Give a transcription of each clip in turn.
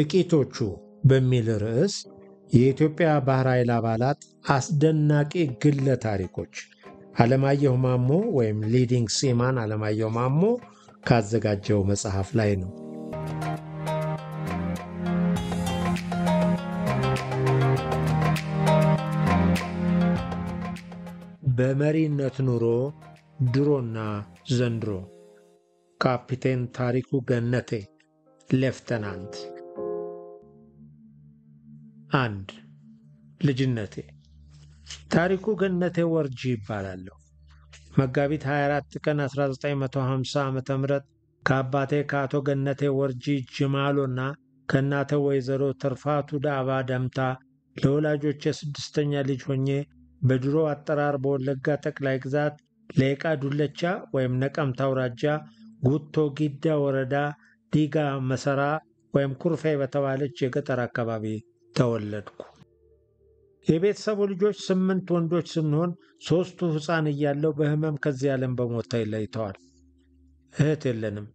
ጥቂቶቹ በሚል ርዕስ የኢትዮጵያ ባህር ኃይል አባላት አስደናቂ ግለ ታሪኮች አለማየሁ ማሞ ወይም ሊዲንግ ሲማን አለማየሁ ማሞ ካዘጋጀው መጽሐፍ ላይ ነው። በመሪነት ኑሮ ድሮና ዘንድሮ ካፒቴን ታሪኩ ገነቴ ሌፍተናንት አንድ ልጅነቴ ታሪኩ ገነቴ ወርጂ ይባላለሁ። መጋቢት 24 ቀን 1950 ዓ ም ከአባቴ ከአቶ ገነቴ ወርጂ ጅማሎና ከእናተ ወይዘሮ ትርፋቱ ዳባ ደምታ ለወላጆች ስድስተኛ ልጅ ሆኜ በድሮ አጠራር በወለጋ ጠቅላይ ግዛት ለቃ ዱለቻ ወይም ነቀምት አውራጃ ጉቶ ጊዳ ወረዳ ዲጋ መሰራ ወይም ኩርፌ በተባለች የገጠር አካባቢ ተወለድኩ። የቤተሰቡ ልጆች ስምንት ወንዶች ስንሆን ሦስቱ ሕፃን እያለው በሕመም ከዚህ ዓለም በሞት ተለይተዋል። እህት የለንም።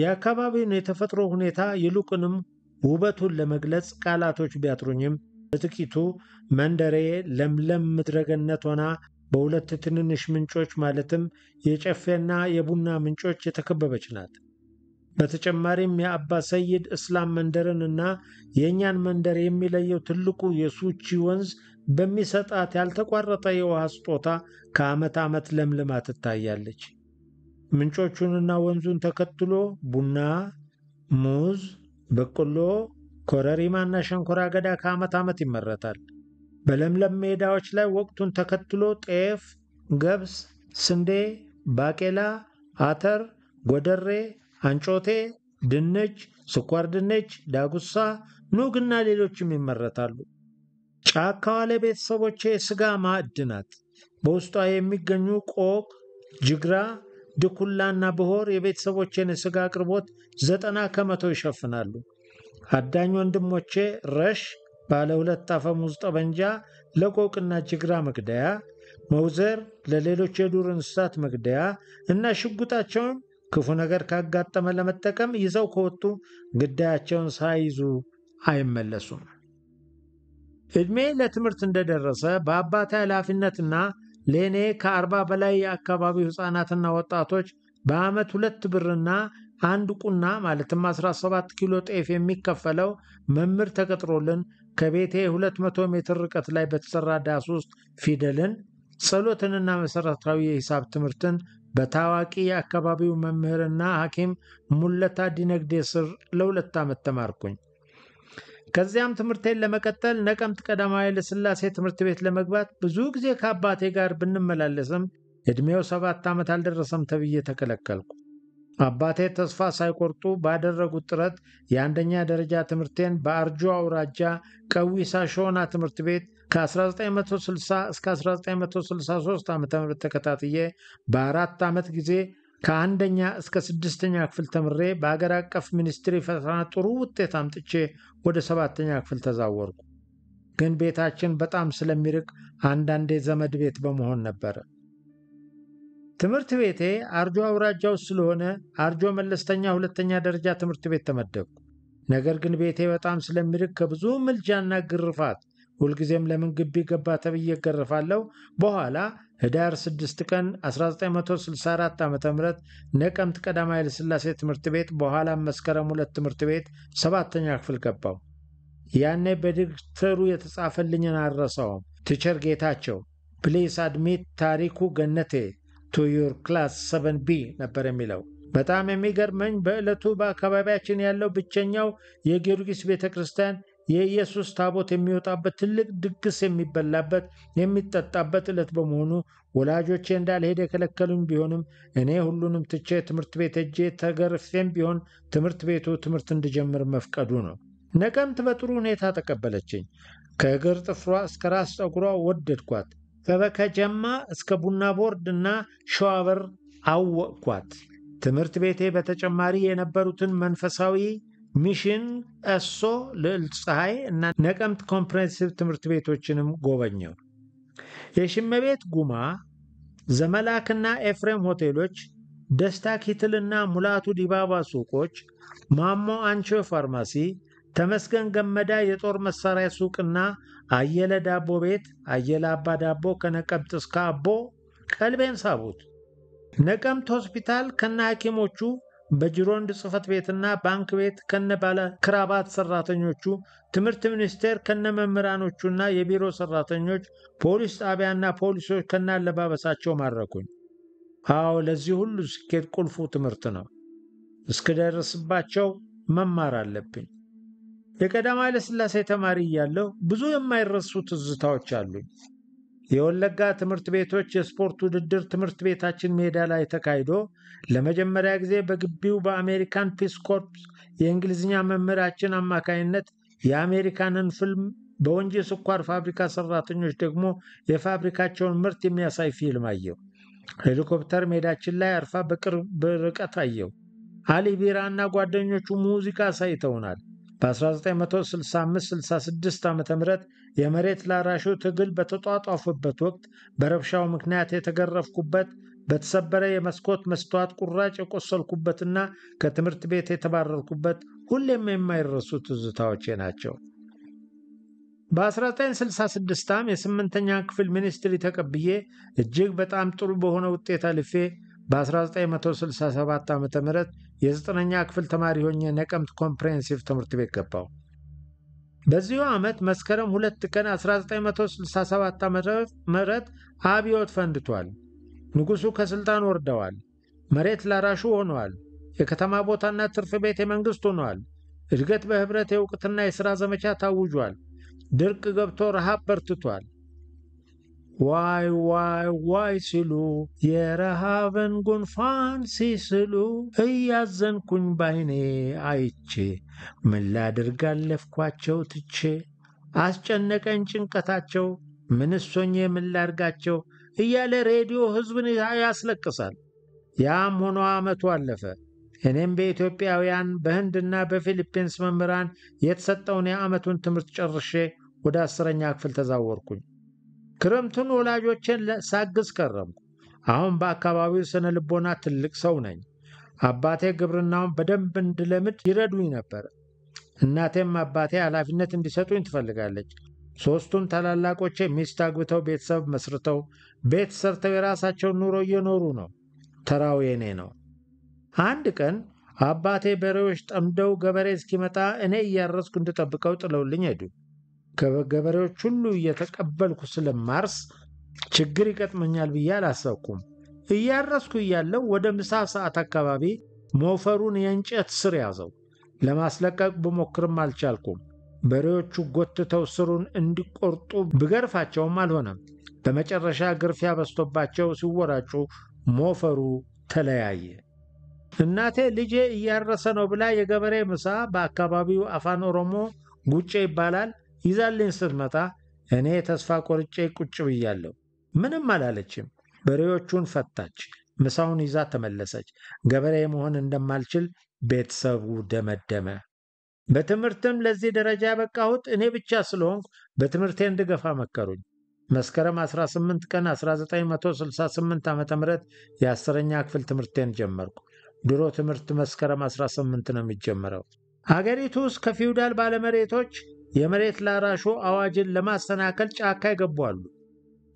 የአካባቢውን የተፈጥሮ ሁኔታ ይልቁንም ውበቱን ለመግለጽ ቃላቶች ቢያጥሩኝም በጥቂቱ መንደሬ ለምለም ምድረገነት ሆና በሁለት ትንንሽ ምንጮች ማለትም የጨፌና የቡና ምንጮች የተከበበች ናት። በተጨማሪም የአባ ሰይድ እስላም መንደርን እና የእኛን መንደር የሚለየው ትልቁ የሱቺ ወንዝ በሚሰጣት ያልተቋረጠ የውሃ ስጦታ ከዓመት ዓመት ለምልማ ትታያለች። ምንጮቹንና ወንዙን ተከትሎ ቡና፣ ሙዝ፣ በቆሎ፣ ኮረሪማና ሸንኮራ አገዳ ከዓመት ዓመት ይመረታል። በለምለም ሜዳዎች ላይ ወቅቱን ተከትሎ ጤፍ፣ ገብስ፣ ስንዴ፣ ባቄላ፣ አተር፣ ጎደሬ አንጮቴ፣ ድንች፣ ስኳር ድንች፣ ዳጉሳ፣ ኑግና ሌሎችም ይመረታሉ። ጫካዋ ለቤተሰቦቼ ስጋ ማዕድ ናት። በውስጧ የሚገኙ ቆቅ፣ ጅግራ፣ ድኩላና ብሆር የቤተሰቦቼን ስጋ አቅርቦት ዘጠና ከመቶ ይሸፍናሉ። አዳኝ ወንድሞቼ ረሽ ባለ ሁለት አፈሙዝ ጠመንጃ ለቆቅና ጅግራ መግደያ፣ መውዘር ለሌሎች የዱር እንስሳት መግደያ እና ሽጉጣቸውን ክፉ ነገር ካጋጠመ ለመጠቀም ይዘው ከወጡ ግዳያቸውን ሳይዙ አይመለሱም። ዕድሜ ለትምህርት እንደደረሰ በአባቴ ኃላፊነትና ለእኔ ከአርባ በላይ የአካባቢው ሕፃናትና ወጣቶች በዓመት ሁለት ብርና አንድ ቁና ማለትም 17 ኪሎ ጤፍ የሚከፈለው መምህር ተቀጥሮልን ከቤቴ 200 ሜትር ርቀት ላይ በተሰራ ዳስ ውስጥ ፊደልን፣ ጸሎትንና መሠረታዊ የሂሳብ ትምህርትን በታዋቂ የአካባቢው መምህርና ሐኪም ሙለታ ዲነግዴ ስር ለሁለት ዓመት ተማርኩኝ። ከዚያም ትምህርቴን ለመቀጠል ነቀምት ቀዳማዊ ኃይለ ሥላሴ ትምህርት ቤት ለመግባት ብዙ ጊዜ ከአባቴ ጋር ብንመላለስም ዕድሜው ሰባት ዓመት አልደረሰም ተብዬ ተከለከልኩ። አባቴ ተስፋ ሳይቆርጡ ባደረጉት ጥረት የአንደኛ ደረጃ ትምህርቴን በአርጆ አውራጃ ቀዊሳ ሾና ትምህርት ቤት ከ1960 እስከ 1963 ዓ ም ተከታትዬ በአራት ዓመት ጊዜ ከአንደኛ እስከ ስድስተኛ ክፍል ተምሬ በአገር አቀፍ ሚኒስትሪ ፈተና ጥሩ ውጤት አምጥቼ ወደ ሰባተኛ ክፍል ተዛወርኩ። ግን ቤታችን በጣም ስለሚርቅ አንዳንዴ ዘመድ ቤት በመሆን ነበረ። ትምህርት ቤቴ አርጆ አውራጃ ውስጥ ስለሆነ አርጆ መለስተኛ ሁለተኛ ደረጃ ትምህርት ቤት ተመደብኩ። ነገር ግን ቤቴ በጣም ስለሚርቅ ከብዙ ምልጃና ግርፋት ሁልጊዜም ለምን ግቢ ገባ ተብዬ እገረፋለሁ። በኋላ ህዳር 6 ቀን 1964 ዓ ም ነቀምት ቀዳማዊ ኃይለ ሥላሴ ትምህርት ቤት በኋላም መስከረም ሁለት ትምህርት ቤት ሰባተኛ ክፍል ገባው። ያኔ በድክተሩ የተጻፈልኝን አልረሳውም። ቲቸር ጌታቸው ፕሊስ አድሚት ታሪኩ ገነቴ ቱ ዩር ክላስ 7 ቢ ነበር የሚለው። በጣም የሚገርመኝ በዕለቱ በአካባቢያችን ያለው ብቸኛው የጊዮርጊስ ቤተ ክርስቲያን የኢየሱስ ታቦት የሚወጣበት ትልቅ ድግስ የሚበላበት የሚጠጣበት ዕለት በመሆኑ ወላጆቼ እንዳልሄድ የከለከሉኝ ቢሆንም እኔ ሁሉንም ትቼ ትምህርት ቤት እጄ ተገርፌም ቢሆን ትምህርት ቤቱ ትምህርት እንድጀምር መፍቀዱ ነው። ነቀምት በጥሩ ሁኔታ ተቀበለችኝ። ከእግር ጥፍሯ እስከ ራስ ጸጉሯ ወደድኳት። ከበከጀማ እስከ ቡና ቦርድ እና ሸዋበር አወቅኳት። ትምህርት ቤቴ በተጨማሪ የነበሩትን መንፈሳዊ ሚሽን እሶ ልዕልት ፀሐይ እና ነቀምት ኮምፕሬንሲቭ ትምህርት ቤቶችንም ጎበኘው። የሽመቤት ጉማ ዘመላክና ኤፍሬም ሆቴሎች፣ ደስታ ኪትልና ሙላቱ ዲባባ ሱቆች፣ ማሞ አንቾ ፋርማሲ፣ ተመስገን ገመዳ የጦር መሳሪያ ሱቅና አየለ ዳቦ ቤት፣ አየለ አባ ዳቦ ከነቀምት እስከ አቦ ቀልቤን ሳቡት። ነቀምት ሆስፒታል ከነ ሐኪሞቹ በጅሮንድ ጽህፈት ቤትና ባንክ ቤት ከነ ባለ ክራባት ሰራተኞቹ፣ ትምህርት ሚኒስቴር ከነ መምህራኖቹና የቢሮ ሰራተኞች፣ ፖሊስ ጣቢያና ፖሊሶች ከነ አለባበሳቸው ማረኩኝ። አዎ ለዚህ ሁሉ ስኬት ቁልፉ ትምህርት ነው። እስክደርስባቸው መማር አለብኝ። የቀዳማዊ ኃይለሥላሴ ተማሪ እያለሁ ብዙ የማይረሱ ትዝታዎች አሉኝ። የወለጋ ትምህርት ቤቶች የስፖርት ውድድር ትምህርት ቤታችን ሜዳ ላይ ተካሂዶ ለመጀመሪያ ጊዜ በግቢው በአሜሪካን ፒስ ኮርፕስ የእንግሊዝኛ መምህራችን አማካይነት የአሜሪካንን ፊልም በወንጂ ስኳር ፋብሪካ ሰራተኞች ደግሞ የፋብሪካቸውን ምርት የሚያሳይ ፊልም አየው። ሄሊኮፕተር ሜዳችን ላይ አርፋ በቅርብ ርቀት አየው። አሊ ቢራ እና ጓደኞቹ ሙዚቃ አሳይተውናል። በ1965-66 ዓ ም የመሬት ላራሹ ትግል በተጧጧፉበት ወቅት በረብሻው ምክንያት የተገረፍኩበት በተሰበረ የመስኮት መስተዋት ቁራጭ የቆሰልኩበትና ከትምህርት ቤት የተባረርኩበት ሁሌም የማይረሱ ትዝታዎቼ ናቸው። በ1966 ዓ.ም የስምንተኛ ክፍል ሚኒስትሪ ተቀብዬ እጅግ በጣም ጥሩ በሆነ ውጤት አልፌ በ1967 ዓ ም የዘጠነኛ ክፍል ተማሪ ሆኜ ነቀምት ኮምፕሬሄንሲቭ ትምህርት ቤት ገባው። በዚሁ ዓመት መስከረም ሁለት ቀን 1967 ዓ ም አብዮት ፈንድቷል። ንጉሡ ከሥልጣን ወርደዋል። መሬት ላራሹ ሆነዋል። የከተማ ቦታና ትርፍ ቤት የመንግሥት ሆነዋል። እድገት በኅብረት የእውቅትና የሥራ ዘመቻ ታውጇል። ድርቅ ገብቶ ረሃብ በርትቷል። ዋይ ዋይ ዋይ ሲሉ የረሃብን ጉንፋን ሲስሉ እያዘንኩኝ ባይኔ አይቼ ምን ላድርግ አለፍኳቸው ትቼ አስጨነቀኝ ጭንቀታቸው ምንሶኜ ምን ላድርጋቸው እያለ ሬዲዮ ሕዝብን ያስለቅሳል። ያም ሆኖ ዓመቱ አለፈ። እኔም በኢትዮጵያውያን በህንድና በፊሊፒንስ መምህራን የተሰጠውን የዓመቱን ትምህርት ጨርሼ ወደ አስረኛ ክፍል ተዛወርኩኝ። ክረምቱን ወላጆቼን ሳግዝ ከረምኩ። አሁን በአካባቢው ስነ ልቦና ትልቅ ሰው ነኝ። አባቴ ግብርናውን በደንብ እንድለምድ ይረዱኝ ነበር። እናቴም አባቴ ኃላፊነት እንዲሰጡኝ ትፈልጋለች። ሶስቱም ታላላቆቼ ሚስት አግብተው ቤተሰብ መስርተው ቤት ሰርተው የራሳቸውን ኑሮ እየኖሩ ነው። ተራው የኔ ነው። አንድ ቀን አባቴ በሬዎች ጠምደው ገበሬ እስኪመጣ እኔ እያረስኩ እንድጠብቀው ጥለውልኝ ሄዱ። ከገበሬዎች ሁሉ እየተቀበልኩ ስለማርስ ችግር ይገጥመኛል ብዬ አላሰብኩም። እያረስኩ እያለው ወደ ምሳ ሰዓት አካባቢ ሞፈሩን የእንጨት ስር ያዘው። ለማስለቀቅ ብሞክርም አልቻልኩም። በሬዎቹ ጎትተው ስሩን እንዲቆርጡ ብገርፋቸውም አልሆነም። በመጨረሻ ግርፊያ በስቶባቸው ሲወራጩ ሞፈሩ ተለያየ። እናቴ ልጄ እያረሰ ነው ብላ የገበሬ ምሳ በአካባቢው አፋን ኦሮሞ ጉጬ ይባላል ይዛልኝ ስትመጣ እኔ ተስፋ ቆርጬ ቁጭ ብያለሁ። ምንም አላለችም። በሬዎቹን ፈታች። ምሳውን ይዛ ተመለሰች። ገበሬ መሆን እንደማልችል ቤተሰቡ ደመደመ። በትምህርትም ለዚህ ደረጃ ያበቃሁት እኔ ብቻ ስለሆንኩ በትምህርቴ እንድገፋ መከሩኝ። መስከረም 18 ቀን 1968 ዓ ም የአስረኛ ክፍል ትምህርቴን ጀመርኩ። ድሮ ትምህርት መስከረም 18 ነው የሚጀመረው። አገሪቱ ውስጥ ከፊውዳል ባለመሬቶች የመሬት ላራሹ አዋጅን ለማሰናከል ጫካ ይገቧሉ።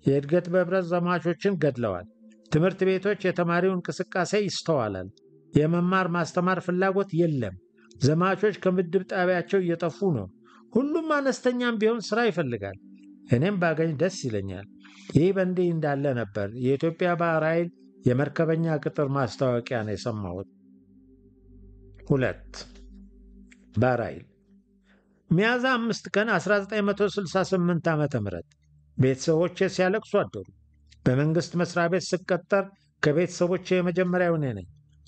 የእድገት በህብረት ዘማቾችን ገድለዋል። ትምህርት ቤቶች የተማሪው እንቅስቃሴ ይስተዋላል። የመማር ማስተማር ፍላጎት የለም። ዘማቾች ከምድብ ጣቢያቸው እየጠፉ ነው። ሁሉም አነስተኛም ቢሆን ስራ ይፈልጋል። እኔም ባገኝ ደስ ይለኛል። ይህ በእንዲህ እንዳለ ነበር የኢትዮጵያ ባህር ኃይል የመርከበኛ ቅጥር ማስታወቂያ ነው የሰማሁት። ሁለት ባህር ኃይል ሚያዝያ አምስት ቀን 1968 ዓ ም ቤተሰቦቼ ሲያለቅሱ አደሩ። በመንግሥት መሥሪያ ቤት ስቀጠር ከቤተሰቦቼ የመጀመሪያው እኔ ነኝ።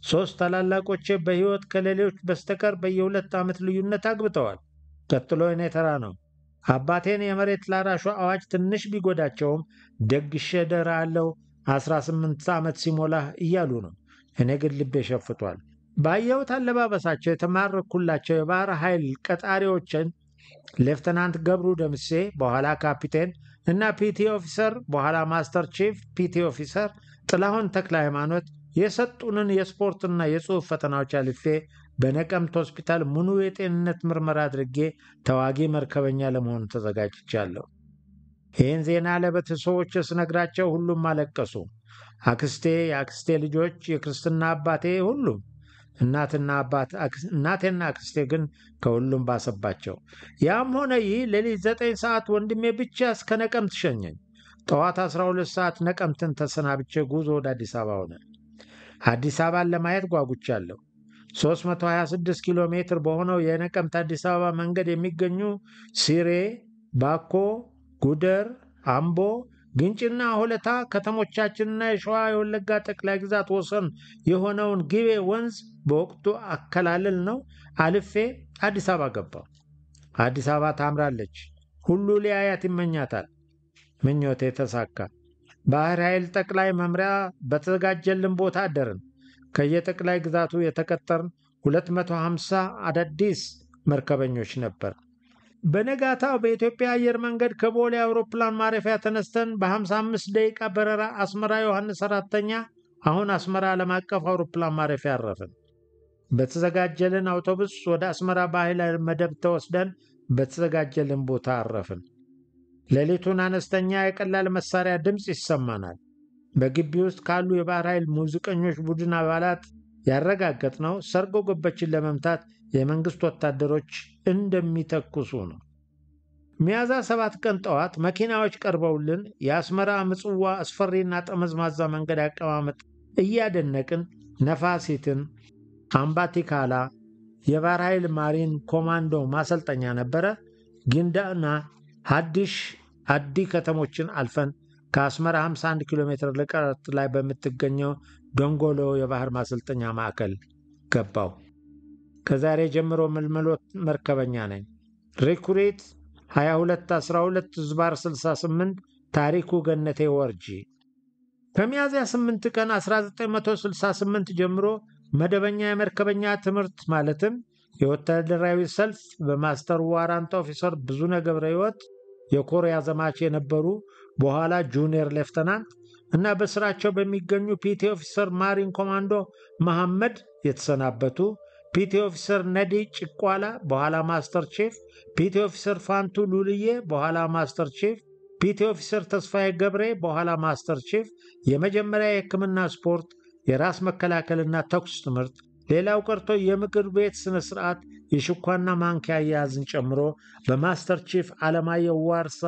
ሦስት ታላላቆቼ በሕይወት ከሌሎች በስተቀር በየሁለት ዓመት ልዩነት አግብተዋል። ቀጥሎ እኔ ተራ ነው። አባቴን የመሬት ላራሹ አዋጅ ትንሽ ቢጎዳቸውም ደግ ደራ አለው 18 ዓመት ሲሞላህ እያሉ ነው። እኔ ግን ልቤ ሸፍቷል። ባየሁት አለባበሳቸው የተማረኩላቸው የባህር ኃይል ቀጣሪዎችን ሌፍተናንት ገብሩ ደምሴ በኋላ ካፒቴን እና ፒቲ ኦፊሰር በኋላ ማስተር ቺፍ ፒቲ ኦፊሰር ጥላሁን ተክለ ሃይማኖት የሰጡንን የስፖርትና የጽሑፍ ፈተናዎች አልፌ በነቀምት ሆስፒታል ሙሉ የጤንነት ምርመራ አድርጌ ተዋጊ መርከበኛ ለመሆኑ ተዘጋጅቻለሁ። ይህን ዜና ለቤተሰቦች ስነግራቸው ሁሉም አለቀሱ። አክስቴ፣ የአክስቴ ልጆች፣ የክርስትና አባቴ ሁሉም እናትና አባት እናቴና አክስቴ ግን ከሁሉም ባሰባቸው። ያም ሆነ ይህ ሌሊት ዘጠኝ ሰዓት ወንድሜ ብቻ እስከ ነቀምት ሸኘኝ። ጠዋት 12 ሰዓት ነቀምትን ተሰናብቼ ጉዞ ወደ አዲስ አበባ ሆነ። አዲስ አበባን ለማየት ጓጉቻለሁ። 326 ኪሎ ሜትር በሆነው የነቀምት አዲስ አበባ መንገድ የሚገኙ ሲሬ፣ ባኮ፣ ጉደር፣ አምቦ ግንጭና ሆለታ ከተሞቻችንና የሸዋ የወለጋ ጠቅላይ ግዛት ወሰን የሆነውን ግቤ ወንዝ በወቅቱ አከላለል ነው አልፌ አዲስ አበባ ገባው። አዲስ አበባ ታምራለች። ሁሉ ሊያያት ይመኛታል። ምኞቴ ተሳካ። ባህር ኃይል ጠቅላይ መምሪያ በተዘጋጀልን ቦታ አደርን። ከየጠቅላይ ግዛቱ የተቀጠርን 250 አዳዲስ መርከበኞች ነበር። በነጋታው በኢትዮጵያ አየር መንገድ ከቦሌ አውሮፕላን ማረፊያ ተነስተን በ55 ደቂቃ በረራ አስመራ ዮሐንስ አራተኛ አሁን አስመራ ዓለም አቀፍ አውሮፕላን ማረፊያ አረፍን። በተዘጋጀልን አውቶቡስ ወደ አስመራ ባህላዊ መደብ ተወስደን በተዘጋጀልን ቦታ አረፍን። ሌሊቱን አነስተኛ የቀላል መሳሪያ ድምፅ ይሰማናል። በግቢ ውስጥ ካሉ የባህር ኃይል ሙዚቀኞች ቡድን አባላት ያረጋገጥነው ሰርጎ ገቦችን ለመምታት የመንግስት ወታደሮች እንደሚተኩሱ ነው። ሚያዝያ ሰባት ቀን ጠዋት መኪናዎች ቀርበውልን የአስመራ ምጽዋ አስፈሪና ጠመዝማዛ መንገድ አቀማመጥ እያደነቅን ነፋሲትን፣ አምባቲካላ የባህር ኃይል ማሪን ኮማንዶ ማሰልጠኛ ነበረ፣ ጊንዳና ሀዲሽ አዲ ከተሞችን አልፈን ከአስመራ 51 ኪሎ ሜትር ርቀት ላይ በምትገኘው ደንጎሎ የባህር ማሰልጠኛ ማዕከል ገባው። ከዛሬ ጀምሮ ምልምሎት መርከበኛ ነኝ። ሪኩሪት 2212 ዝባር 68 ታሪኩ ገነቴ ወርጂ ከሚያዝያ 8 ቀን 1968 ጀምሮ መደበኛ የመርከበኛ ትምህርት ማለትም የወታደራዊ ሰልፍ በማስተር ዋራንት ኦፊሰር ብዙነህ ገብረ ሕይወት የኮሪያ ዘማች የነበሩ በኋላ ጁኒየር ሌፍተናንት እና በስራቸው በሚገኙ ፒቲ ኦፊሰር ማሪን ኮማንዶ መሐመድ የተሰናበቱ ፒቲ ኦፊሰር ነዲ ጭቋላ በኋላ ማስተር ቼፍ፣ ፒቲ ኦፊሰር ፋንቱ ሉልዬ በኋላ ማስተር ቼፍ፣ ፒቲ ኦፊሰር ተስፋዬ ገብሬ በኋላ ማስተር ቼፍ፣ የመጀመሪያ የህክምና ስፖርት፣ የራስ መከላከልና ተኩስ ትምህርት፣ ሌላው ቀርቶ የምክር ቤት ስነ ስርዓት የሽኳና ማንኪያ አያያዝን ጨምሮ በማስተር ቺፍ አለማየሁ ዋርሳ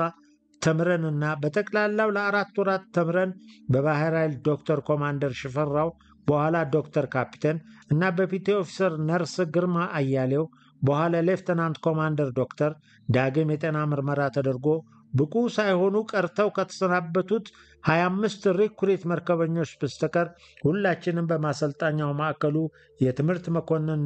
ተምረንና በጠቅላላው ለአራት ወራት ተምረን በባህር ኃይል ዶክተር ኮማንደር ሽፈራው በኋላ ዶክተር ካፒቴን እና በፒቴ ኦፊሰር ነርስ ግርማ አያሌው በኋላ ሌፍተናንት ኮማንደር ዶክተር ዳግም የጤና ምርመራ ተደርጎ ብቁ ሳይሆኑ ቀርተው ከተሰናበቱት 25 ሪኩሪት መርከበኞች በስተቀር ሁላችንም በማሰልጣኛው ማዕከሉ የትምህርት መኮንን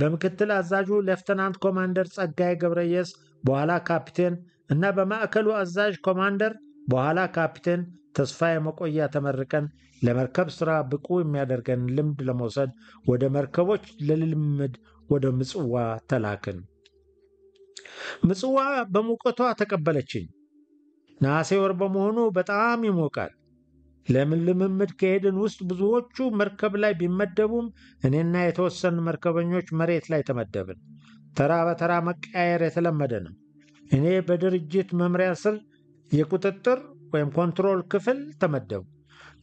በምክትል አዛዡ ሌፍተናንት ኮማንደር ጸጋዬ ገብረየስ በኋላ ካፒቴን እና በማዕከሉ አዛዥ ኮማንደር በኋላ ካፒቴን ተስፋዬ መቆያ ተመርቀን ለመርከብ ሥራ ብቁ የሚያደርገን ልምድ ለመውሰድ ወደ መርከቦች ለልምምድ ወደ ምጽዋ ተላክን። ምጽዋ በሙቀቷ ተቀበለችኝ። ነሐሴ ወር በመሆኑ በጣም ይሞቃል። ለምን ልምምድ ከሄድን ውስጥ ብዙዎቹ መርከብ ላይ ቢመደቡም እኔና የተወሰኑ መርከበኞች መሬት ላይ ተመደብን። ተራ በተራ መቀያየር የተለመደ ነው። እኔ በድርጅት መምሪያ ስር የቁጥጥር ወይም ኮንትሮል ክፍል ተመደቡ።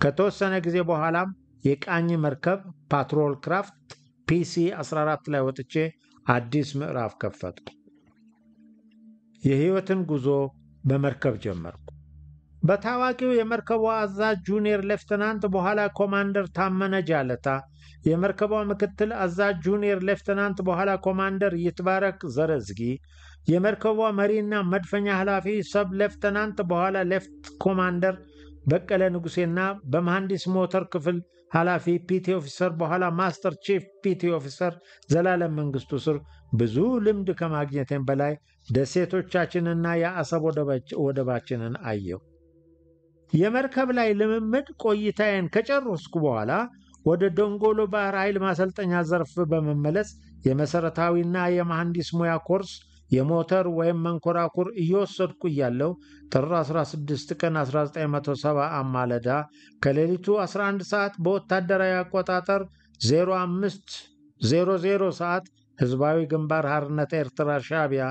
ከተወሰነ ጊዜ በኋላም የቃኝ መርከብ ፓትሮል ክራፍት ፒሲ 14 ላይ ወጥቼ አዲስ ምዕራፍ ከፈቱ የህይወትን ጉዞ በመርከብ ጀመርኩ። በታዋቂው የመርከቧ አዛዥ ጁኒየር ሌፍትናንት በኋላ ኮማንደር ታመነ ጃለታ፣ የመርከቧ ምክትል አዛዥ ጁኒየር ሌፍትናንት በኋላ ኮማንደር ይትባረክ ዘረዝጊ፣ የመርከቧ መሪና መድፈኛ ኃላፊ ሰብ ሌፍተናንት በኋላ ሌፍት ኮማንደር በቀለ ንጉሴና በመሐንዲስ ሞተር ክፍል ኃላፊ ፒቲ ኦፊሰር በኋላ ማስተር ቺፍ ፒቲ ኦፊሰር ዘላለም መንግስቱ ስር ብዙ ልምድ ከማግኘቴም በላይ ደሴቶቻችንና የአሰብ ወደባችንን አየሁ። የመርከብ ላይ ልምምድ ቆይታዬን ከጨረስኩ በኋላ ወደ ደንጎሎ ባህር ኃይል ማሰልጠኛ ዘርፍ በመመለስ የመሰረታዊና የመሐንዲስ ሙያ ኮርስ የሞተር ወይም መንኮራኩር እየወሰድኩ እያለው ጥር 16 ቀን 1970 አማለዳ ከሌሊቱ 11 ሰዓት በወታደራዊ አቆጣጠር 0500 ሰዓት ህዝባዊ ግንባር ሐርነት ኤርትራ ሻቢያ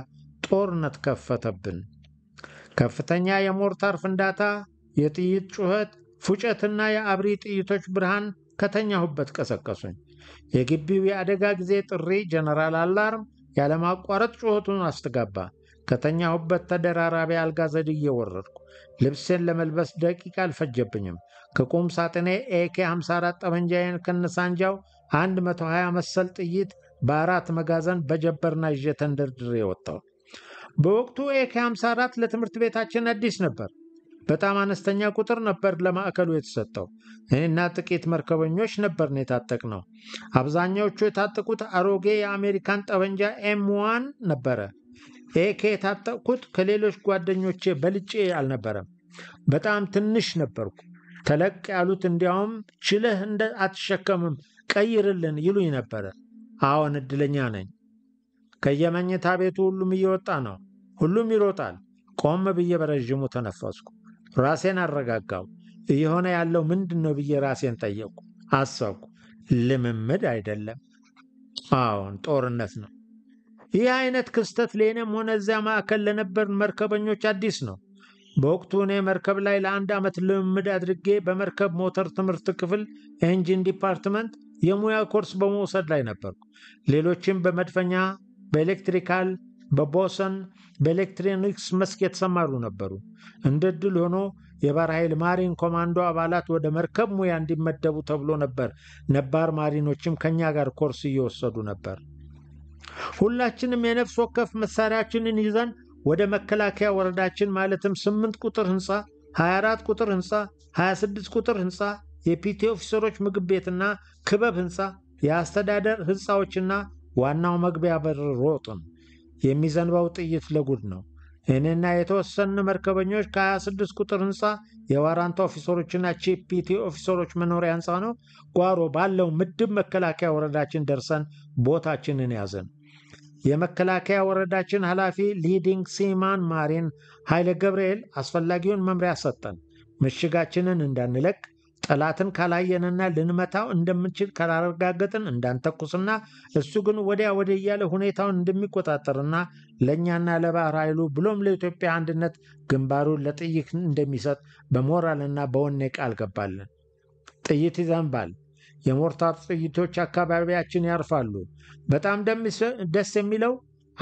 ጦርነት ከፈተብን። ከፍተኛ የሞርታር ፍንዳታ፣ የጥይት ጩኸት፣ ፉጨትና የአብሪ ጥይቶች ብርሃን ከተኛሁበት ቀሰቀሱኝ። የግቢው የአደጋ ጊዜ ጥሪ ጀነራል አላርም ያለማቋረጥ ጩኸቱን አስተጋባ። ከተኛሁበት ተደራራቢ አልጋ ዘድዬ ወረድኩ። ልብሴን ለመልበስ ደቂቃ አልፈጀብኝም። ከቁም ሳጥኔ ኤኬ 54 ጠመንጃዬን ከነሳንጃው 120 መሰል ጥይት በአራት መጋዘን በጀበርና ይዤ ተንደርድሬ ወጣሁ። በወቅቱ ኤኬ 54 ለትምህርት ቤታችን አዲስ ነበር። በጣም አነስተኛ ቁጥር ነበር ለማዕከሉ የተሰጠው። እኔና ጥቂት መርከበኞች ነበርን የታጠቅ ነው። አብዛኛዎቹ የታጠቁት አሮጌ የአሜሪካን ጠበንጃ ኤም ዋን ነበረ። ኤኬ የታጠቅኩት ከሌሎች ጓደኞቼ በልጬ አልነበረም። በጣም ትንሽ ነበርኩ። ተለቅ ያሉት እንዲያውም ችለህ እንደ አትሸከምም ቀይርልን ይሉኝ ነበረ። አዎን እድለኛ ነኝ። ከየመኝታ ቤቱ ሁሉም እየወጣ ነው። ሁሉም ይሮጣል። ቆም ብዬ በረዥሙ ተነፈስኩ። ራሴን አረጋጋው። እየሆነ ያለው ምንድን ነው ብዬ ራሴን ጠየቁ፣ አሰብኩ። ልምምድ አይደለም፣ አዎን ጦርነት ነው። ይህ አይነት ክስተት ለእኔም ሆነ እዚያ ማዕከል ለነበርን መርከበኞች አዲስ ነው። በወቅቱ እኔ መርከብ ላይ ለአንድ ዓመት ልምምድ አድርጌ በመርከብ ሞተር ትምህርት ክፍል ኤንጂን ዲፓርትመንት የሙያ ኮርስ በመውሰድ ላይ ነበርኩ። ሌሎችም በመድፈኛ በኤሌክትሪካል በቦሰን በኤሌክትሮኒክስ መስክ የተሰማሩ ነበሩ። እንደ ድል ሆኖ የባህር ኃይል ማሪን ኮማንዶ አባላት ወደ መርከብ ሙያ እንዲመደቡ ተብሎ ነበር። ነባር ማሪኖችም ከእኛ ጋር ኮርስ እየወሰዱ ነበር። ሁላችንም የነፍስ ወከፍ መሳሪያችንን ይዘን ወደ መከላከያ ወረዳችን ማለትም 8 ቁጥር ህንፃ፣ 24 ቁጥር ህንፃ፣ 26 ቁጥር ህንፃ፣ የፒቲ ኦፊሰሮች ምግብ ቤትና ክበብ ህንፃ፣ የአስተዳደር ህንፃዎችና ዋናው መግቢያ በር ሮጥን። የሚዘንባው ጥይት ለጉድ ነው። እኔና የተወሰኑ መርከበኞች ከ26 ቁጥር ህንፃ የዋራንት ኦፊሰሮችና ቺፒቲ ኦፊሰሮች መኖሪያ ህንፃ ነው ጓሮ ባለው ምድብ መከላከያ ወረዳችን ደርሰን ቦታችንን ያዘን። የመከላከያ ወረዳችን ኃላፊ ሊዲንግ ሲማን ማሪን ኃይለ ገብርኤል አስፈላጊውን መምሪያ ሰጠን። ምሽጋችንን እንዳንለቅ ጠላትን ካላየንና ልንመታው እንደምንችል ካላረጋገጥን እንዳንተኩስና እሱ ግን ወዲያ ወደ እያለ ሁኔታውን እንደሚቆጣጠርና ለእኛና ለባህር ኃይሉ ብሎም ለኢትዮጵያ አንድነት ግንባሩን ለጥይት እንደሚሰጥ በሞራልና በወኔ ቃል ገባልን። ጥይት ይዘንባል። የሞርታር ጥይቶች አካባቢያችን ያርፋሉ። በጣም ደስ የሚለው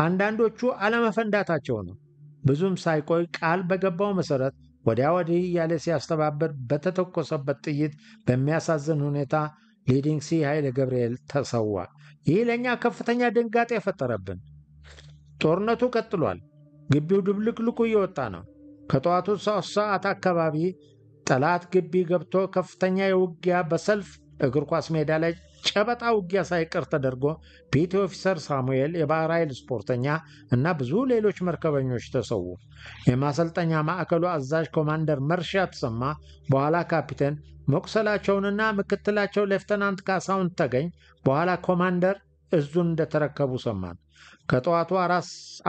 አንዳንዶቹ አለመፈንዳታቸው ነው። ብዙም ሳይቆይ ቃል በገባው መሰረት ። ወዲያ ወዲህ እያለ ሲያስተባበር በተተኮሰበት ጥይት በሚያሳዝን ሁኔታ ሊዲንግሲ ኃይለ ገብርኤል ተሰዋ። ይህ ለእኛ ከፍተኛ ድንጋጤ የፈጠረብን። ጦርነቱ ቀጥሏል። ግቢው ድብልቅልቁ እየወጣ ነው። ከጠዋቱ ሶስት ሰዓት አካባቢ ጠላት ግቢ ገብቶ ከፍተኛ የውጊያ በሰልፍ እግር ኳስ ሜዳ ላይ ጨበጣ ውጊያ ሳይቀር ተደርጎ ፒቲ ኦፊሰር ሳሙኤል፣ የባህር ኃይል ስፖርተኛ እና ብዙ ሌሎች መርከበኞች ተሰዉ። የማሰልጠኛ ማዕከሉ አዛዥ ኮማንደር መርሻ ተሰማ፣ በኋላ ካፒቴን መቁሰላቸውንና ምክትላቸው ሌፍተናንት ካሳውን ተገኝ በኋላ ኮማንደር እዙን እንደተረከቡ ሰማን። ከጠዋቱ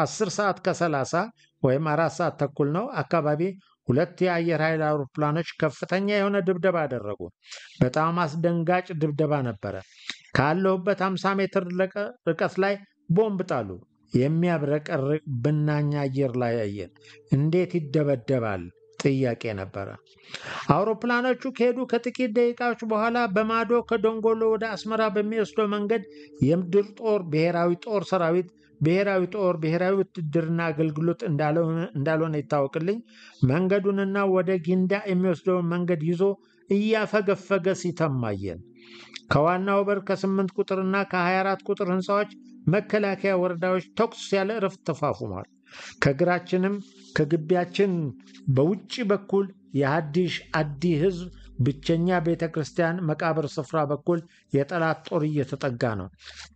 10 ሰዓት ከ30 ወይም አራት ሰዓት ተኩል ነው አካባቢ ሁለት የአየር ኃይል አውሮፕላኖች ከፍተኛ የሆነ ድብደባ አደረጉ። በጣም አስደንጋጭ ድብደባ ነበረ። ካለሁበት 50 ሜትር ርቀት ላይ ቦምብ ጣሉ። የሚያብረቀርቅ ብናኛ አየር ላይ አየን። እንዴት ይደበደባል? ጥያቄ ነበረ። አውሮፕላኖቹ ከሄዱ ከጥቂት ደቂቃዎች በኋላ በማዶ ከዶንጎሎ ወደ አስመራ በሚወስደው መንገድ የምድር ጦር ብሔራዊ ጦር ሰራዊት ብሔራዊ ጦር፣ ብሔራዊ ውትድርና አገልግሎት እንዳልሆነ ይታወቅልኝ። መንገዱንና ወደ ጊንዳ የሚወስደውን መንገድ ይዞ እያፈገፈገ ሲተማየን ከዋናው በር ከ8 ቁጥርና ከ24 ቁጥር ህንፃዎች መከላከያ ወረዳዎች ተኩስ ያለ እረፍት ተፋፉሟል። ከግራችንም ከግቢያችን በውጭ በኩል የሀዲሽ አዲ ህዝብ ብቸኛ ቤተ ክርስቲያን መቃብር ስፍራ በኩል የጠላት ጦር እየተጠጋ ነው።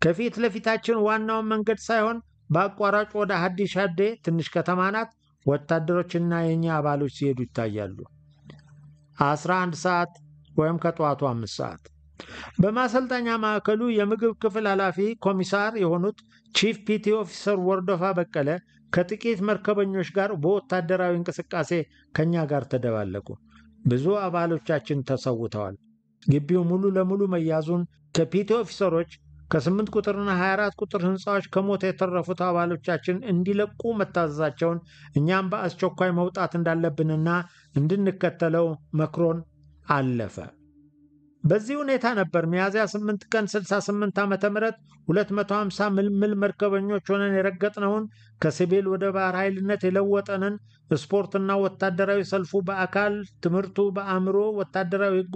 ከፊት ለፊታችን ዋናውን መንገድ ሳይሆን በአቋራጭ ወደ ሀዲስ ሻዴ ትንሽ ከተማ ናት፣ ወታደሮችና የእኛ አባሎች ሲሄዱ ይታያሉ። 11 ሰዓት ወይም ከጠዋቱ 5 ሰዓት በማሰልጠኛ ማዕከሉ የምግብ ክፍል ኃላፊ ኮሚሳር የሆኑት ቺፍ ፒቲ ኦፊሰር ወርዶፋ በቀለ ከጥቂት መርከበኞች ጋር በወታደራዊ እንቅስቃሴ ከእኛ ጋር ተደባለቁ። ብዙ አባሎቻችን ተሰውተዋል። ግቢው ሙሉ ለሙሉ መያዙን ከፒቲ ኦፊሰሮች ከ8 ቁጥርና 24 ቁጥር ህንፃዎች ከሞት የተረፉት አባሎቻችን እንዲለቁ መታዘዛቸውን እኛም በአስቸኳይ መውጣት እንዳለብንና እንድንከተለው መክሮን አለፈ። በዚህ ሁኔታ ነበር ሚያዝያ 8 ቀን 68 ዓ ም 250 ምልምል መርከበኞች ሆነን የረገጥነውን ከሲቪል ወደ ባህር ኃይልነት የለወጠንን ስፖርትና ወታደራዊ ሰልፉ በአካል ትምህርቱ፣ በአእምሮ፣ ወታደራዊ ህጉ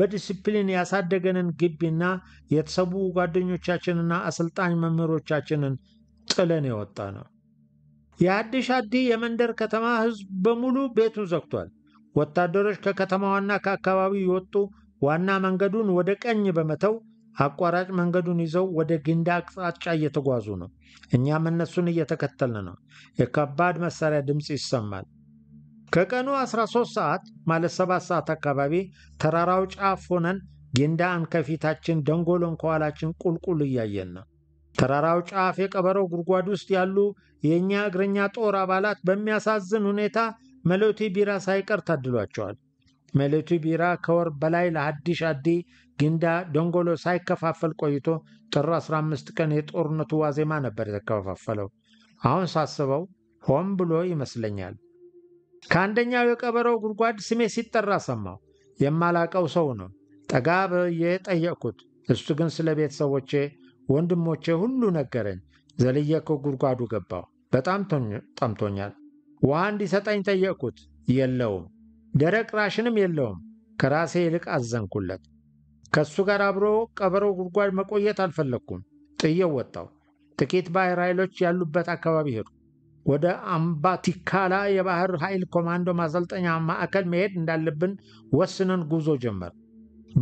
በዲሲፕሊን ያሳደገንን ግቢና የተሰቡ ጓደኞቻችንና አሰልጣኝ መምህሮቻችንን ጥለን የወጣ ነው። የአዲሽ አዲ የመንደር ከተማ ህዝብ በሙሉ ቤቱ ዘግቷል። ወታደሮች ከከተማዋና ከአካባቢው የወጡ ዋና መንገዱን ወደ ቀኝ በመተው አቋራጭ መንገዱን ይዘው ወደ ግንዳ አቅጣጫ እየተጓዙ ነው። እኛም እነሱን እየተከተልን ነው። የከባድ መሳሪያ ድምፅ ይሰማል። ከቀኑ 13 ሰዓት ማለት 7 ሰዓት አካባቢ ተራራው ጫፍ ሆነን ጌንዳን ከፊታችን ደንጎሎን ከኋላችን ቁልቁል እያየን ነው። ተራራው ጫፍ የቀበረው ጉድጓድ ውስጥ ያሉ የእኛ እግረኛ ጦር አባላት በሚያሳዝን ሁኔታ መለቴ ቢራ ሳይቀር ታድሏቸዋል። መሌቱ ቢራ ከወር በላይ ለሀዲሽ አዲ ግንዳ ደንጎሎ ሳይከፋፈል ቆይቶ ጥር 15 ቀን የጦርነቱ ዋዜማ ነበር የተከፋፈለው። አሁን ሳስበው ሆን ብሎ ይመስለኛል። ከአንደኛው የቀበረው ጉድጓድ ስሜ ሲጠራ ሰማሁ። የማላቀው ሰው ነው። ጠጋ ብዬ ጠየቅኩት። እሱ ግን ስለ ቤተሰቦቼ፣ ወንድሞቼ ሁሉ ነገረኝ። ዘልዬ ጉድጓዱ ገባሁ። በጣም ጠምቶኛል። ውሃ እንዲሰጠኝ ጠየቅኩት። የለውም። ደረቅ ራሽንም የለውም። ከራሴ ይልቅ አዘንኩለት። ከእሱ ጋር አብሮ ቀበሮ ጉድጓድ መቆየት አልፈለግኩም። ጥየው ወጣው። ጥቂት ባህር ኃይሎች ያሉበት አካባቢ ሄዱ። ወደ አምባቲካላ የባህር ኃይል ኮማንዶ ማሰልጠኛ ማዕከል መሄድ እንዳለብን ወስነን ጉዞ ጀመር።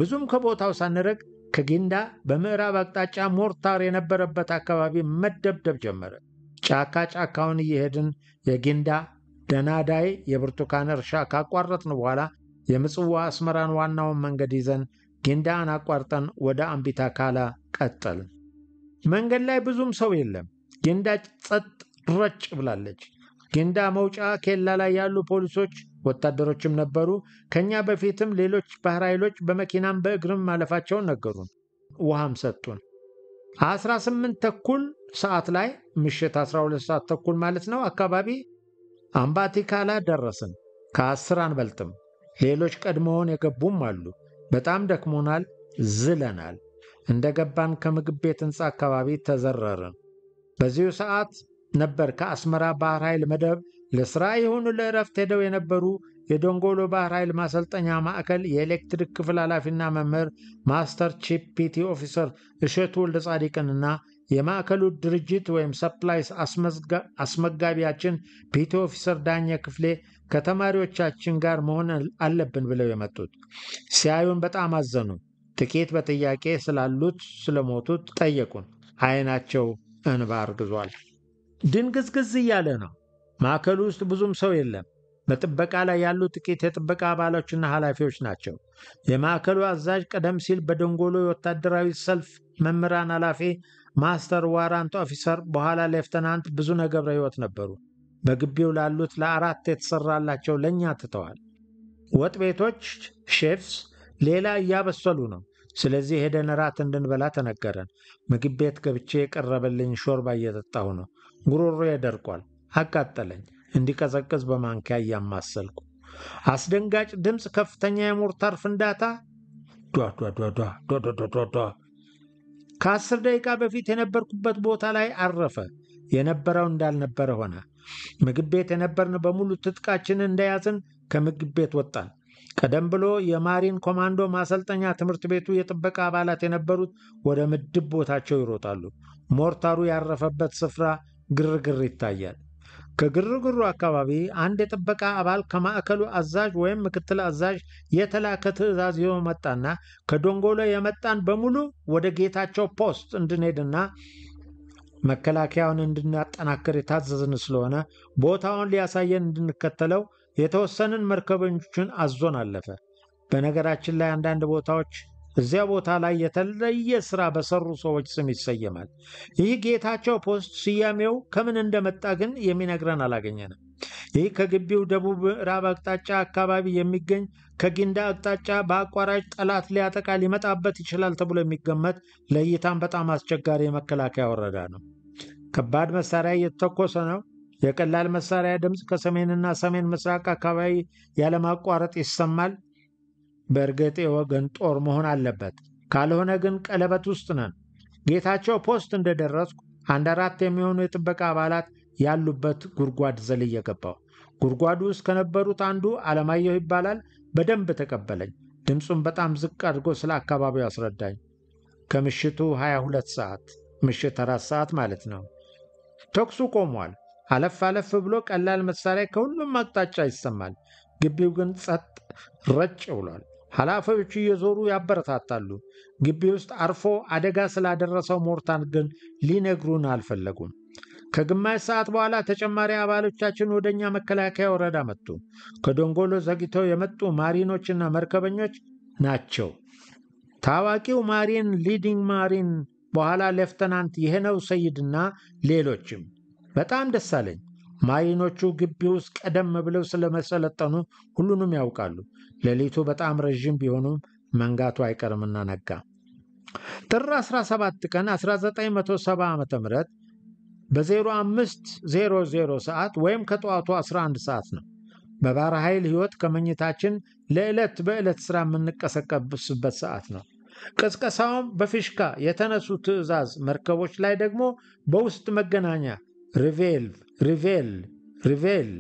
ብዙም ከቦታው ሳንርቅ ከጊንዳ በምዕራብ አቅጣጫ ሞርታር የነበረበት አካባቢ መደብደብ ጀመረ። ጫካ ጫካውን እየሄድን የጊንዳ ደናዳይ የብርቱካን እርሻ ካቋረጥን በኋላ የምጽዋ አስመራን ዋናውን መንገድ ይዘን ጌንዳን አቋርጠን ወደ አምቢታ ካላ ቀጠልን። መንገድ ላይ ብዙም ሰው የለም። ጌንዳ ጸጥ ረጭ ብላለች። ጌንዳ መውጫ ኬላ ላይ ያሉ ፖሊሶች ወታደሮችም ነበሩ። ከኛ በፊትም ሌሎች ባህር ኃይሎች በመኪናም በእግርም ማለፋቸውን ነገሩን። ውሃም ሰጡን። 18 ተኩል ሰዓት ላይ ምሽት 12 ሰዓት ተኩል ማለት ነው አካባቢ ላይ ደረስን። ከአስር አንበልጥም። ሌሎች ቀድመውን የገቡም አሉ። በጣም ደክሞናል፣ ዝለናል። እንደ ገባን ከምግብ ቤት ሕንፃ አካባቢ ተዘረርን። በዚሁ ሰዓት ነበር ከአስመራ ባህር ኃይል መደብ ለሥራ ይሁን ለእረፍት ሄደው የነበሩ የዶንጎሎ ባህር ኃይል ማሰልጠኛ ማዕከል የኤሌክትሪክ ክፍል ኃላፊና መምህር ማስተር ቺፍ ፒቲ ኦፊሰር እሸቱ ወልደ ጻዲቅንና የማዕከሉ ድርጅት ወይም ሰፕላይስ አስመጋቢያችን ፒቲ ኦፊሰር ዳኘ ክፍሌ ከተማሪዎቻችን ጋር መሆን አለብን ብለው የመጡት ሲያዩን በጣም አዘኑ። ጥቂት በጥያቄ ስላሉት ስለሞቱት ጠየቁን። አይናቸው እንባ አርግዟል። ድንግዝግዝ እያለ ነው። ማዕከሉ ውስጥ ብዙም ሰው የለም። በጥበቃ ላይ ያሉ ጥቂት የጥበቃ አባሎችና ኃላፊዎች ናቸው። የማዕከሉ አዛዥ ቀደም ሲል በደንጎሎ የወታደራዊ ሰልፍ መምህራን ኃላፊ ማስተር ዋራንት ኦፊሰር በኋላ ሌፍተናንት ብዙ ገብረ ሕይወት ነበሩ። በግቢው ላሉት ለአራት የተሰራላቸው ለእኛ ትተዋል። ወጥ ቤቶች ሼፍስ ሌላ እያበሰሉ ነው። ስለዚህ ሄደን ራት እንድንበላ ተነገረን። ምግብ ቤት ገብቼ የቀረበልኝ ሾርባ እየጠጣሁ ነው። ጉሮሮ ደርቋል፣ አቃጠለኝ። እንዲቀዘቅዝ በማንኪያ እያማሰልኩ አስደንጋጭ ድምፅ፣ ከፍተኛ የሞርታር ፍንዳታ ዷ ከአስር ደቂቃ በፊት የነበርኩበት ቦታ ላይ አረፈ። የነበረው እንዳልነበረ ሆነ። ምግብ ቤት የነበርን በሙሉ ትጥቃችንን እንደያዝን ከምግብ ቤት ወጣን። ቀደም ብሎ የማሪን ኮማንዶ ማሰልጠኛ ትምህርት ቤቱ የጥበቃ አባላት የነበሩት ወደ ምድብ ቦታቸው ይሮጣሉ። ሞርታሩ ያረፈበት ስፍራ ግርግር ይታያል። ከግርግሩ አካባቢ አንድ የጥበቃ አባል ከማዕከሉ አዛዥ ወይም ምክትል አዛዥ የተላከ ትዕዛዝ ይዞ መጣና ከዶንጎሎ የመጣን በሙሉ ወደ ጌታቸው ፖስት እንድንሄድና መከላከያውን እንድናጠናክር የታዘዝን ስለሆነ ቦታውን ሊያሳየን እንድንከተለው የተወሰንን መርከበኞችን አዞን አለፈ። በነገራችን ላይ አንዳንድ ቦታዎች እዚያ ቦታ ላይ የተለየ ስራ በሰሩ ሰዎች ስም ይሰየማል። ይህ ጌታቸው ፖስት ስያሜው ከምን እንደመጣ ግን የሚነግረን አላገኘንም። ይህ ከግቢው ደቡብ ምዕራብ አቅጣጫ አካባቢ የሚገኝ ከጊንዳ አቅጣጫ በአቋራጭ ጠላት ሊያጠቃ ሊመጣበት ይችላል ተብሎ የሚገመት ለእይታም በጣም አስቸጋሪ የመከላከያ ወረዳ ነው። ከባድ መሳሪያ እየተተኮሰ ነው። የቀላል መሳሪያ ድምፅ ከሰሜንና ሰሜን ምስራቅ አካባቢ ያለማቋረጥ ይሰማል። በእርግጥ የወገን ጦር መሆን አለበት። ካልሆነ ግን ቀለበት ውስጥ ነን። ጌታቸው ፖስት እንደደረስኩ አንድ አራት የሚሆኑ የጥበቃ አባላት ያሉበት ጉድጓድ ዘል እየገባው። ጉድጓዱ ውስጥ ከነበሩት አንዱ አለማየሁ ይባላል። በደንብ ተቀበለኝ። ድምፁን በጣም ዝቅ አድርጎ ስለ አካባቢው አስረዳኝ። ከምሽቱ 22 ሰዓት ምሽት አራት ሰዓት ማለት ነው። ተኩሱ ቆሟል። አለፍ አለፍ ብሎ ቀላል መሳሪያ ከሁሉም አቅጣጫ ይሰማል። ግቢው ግን ጸጥ ረጭ ብሏል። ኃላፊዎቹ እየዞሩ ያበረታታሉ። ግቢ ውስጥ አርፎ አደጋ ስላደረሰው ሞርታን ግን ሊነግሩን አልፈለጉም። ከግማሽ ሰዓት በኋላ ተጨማሪ አባሎቻችን ወደ እኛ መከላከያ ወረዳ መጡ። ከዶንጎሎ ዘግተው የመጡ ማሪኖችና መርከበኞች ናቸው። ታዋቂው ማሪን ሊዲንግ ማሪን፣ በኋላ ሌፍተናንት የሄነው ሰይድና ሌሎችም። በጣም ደስ አለኝ። ማይኖቹ ግቢ ውስጥ ቀደም ብለው ስለመሰለጠኑ ሁሉንም ያውቃሉ። ሌሊቱ በጣም ረዥም ቢሆኑም መንጋቱ አይቀርምና ነጋ። ጥር 17 ቀን 1970 ዓ ም በ0500 ሰዓት ወይም ከጠዋቱ 11 ሰዓት ነው። በባህር ኃይል ህይወት ከመኝታችን ለዕለት በዕለት ሥራ የምንቀሰቀስበት ሰዓት ነው። ቅስቀሳውም በፊሽካ የተነሱ ትዕዛዝ መርከቦች ላይ ደግሞ በውስጥ መገናኛ ሪቬልቭ ሪቬል ሪቬል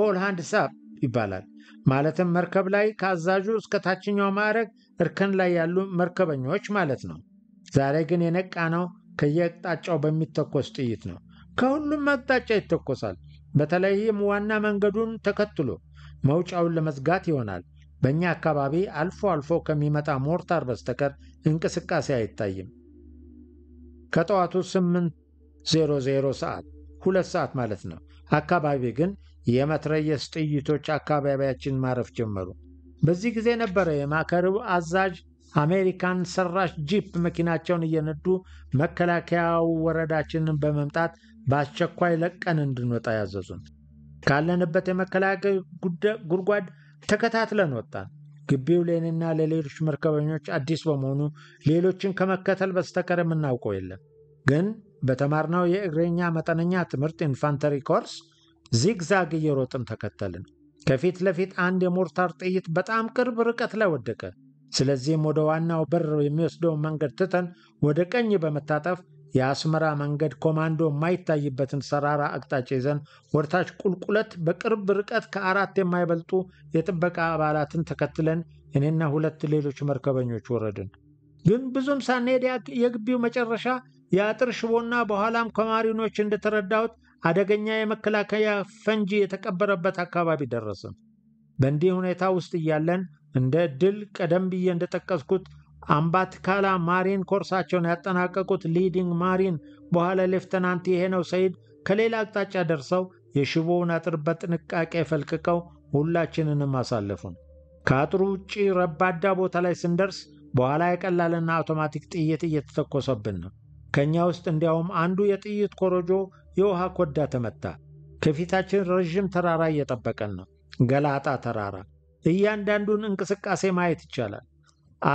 ኦል ሃንድስ አፕ ይባላል። ማለትም መርከብ ላይ ከአዛዡ እስከ ታችኛው ማዕረግ እርከን ላይ ያሉ መርከበኞች ማለት ነው። ዛሬ ግን የነቃ ነው ከየአቅጣጫው በሚተኮስ ጥይት ነው። ከሁሉም አቅጣጫ ይተኮሳል። በተለይም ዋና መንገዱን ተከትሎ መውጫውን ለመዝጋት ይሆናል። በእኛ አካባቢ አልፎ አልፎ ከሚመጣ ሞርታር በስተቀር እንቅስቃሴ አይታይም። ከጠዋቱ 8:00 ሰዓት ሁለት ሰዓት ማለት ነው። አካባቢ ግን የመትረየስ ጥይቶች አካባቢያችን ማረፍ ጀመሩ። በዚህ ጊዜ ነበረ የማዕከሉ አዛዥ አሜሪካን ሰራሽ ጂፕ መኪናቸውን እየነዱ መከላከያው ወረዳችንን በመምጣት በአስቸኳይ ለቀን እንድንወጣ ያዘዙን። ካለንበት የመከላከያ ጉድጓድ ተከታትለን ወጣን። ግቢው ለእኔና ለሌሎች መርከበኞች አዲስ በመሆኑ ሌሎችን ከመከተል በስተቀር የምናውቀው የለም ግን በተማርነው የእግረኛ መጠነኛ ትምህርት ኢንፋንተሪ ኮርስ ዚግዛግ እየሮጥን ተከተልን። ከፊት ለፊት አንድ የሞርታር ጥይት በጣም ቅርብ ርቀት ላይ ወደቀ። ስለዚህም ወደ ዋናው በር የሚወስደውን መንገድ ትተን ወደ ቀኝ በመታጠፍ የአስመራ መንገድ ኮማንዶ የማይታይበትን ሰራራ አቅጣጫ ይዘን ወርታች ቁልቁለት በቅርብ ርቀት ከአራት የማይበልጡ የጥበቃ አባላትን ተከትለን እኔና ሁለት ሌሎች መርከበኞች ወረድን። ግን ብዙም ሳንሄድ የግቢው መጨረሻ የአጥር ሽቦና በኋላም ከማሪኖች እንደተረዳሁት አደገኛ የመከላከያ ፈንጂ የተቀበረበት አካባቢ ደረስን። በእንዲህ ሁኔታ ውስጥ እያለን እንደ ድል ቀደም ብዬ እንደጠቀስኩት አምባትካላ ማሪን ኮርሳቸውን ያጠናቀቁት ሊዲንግ ማሪን በኋላ ሌፍተናንት የሄነው ሰይድ ከሌላ አቅጣጫ ደርሰው የሽቦውን አጥር በጥንቃቄ ፈልቅቀው ሁላችንንም አሳለፉን። ከአጥሩ ውጭ ረባዳ ቦታ ላይ ስንደርስ በኋላ የቀላልና አውቶማቲክ ጥይት እየተተኮሰብን ነው። ከእኛ ውስጥ እንዲያውም አንዱ የጥይት ኮረጆ የውሃ ኮዳ ተመታ። ከፊታችን ረዥም ተራራ እየጠበቀን ነው፣ ገላጣ ተራራ። እያንዳንዱን እንቅስቃሴ ማየት ይቻላል።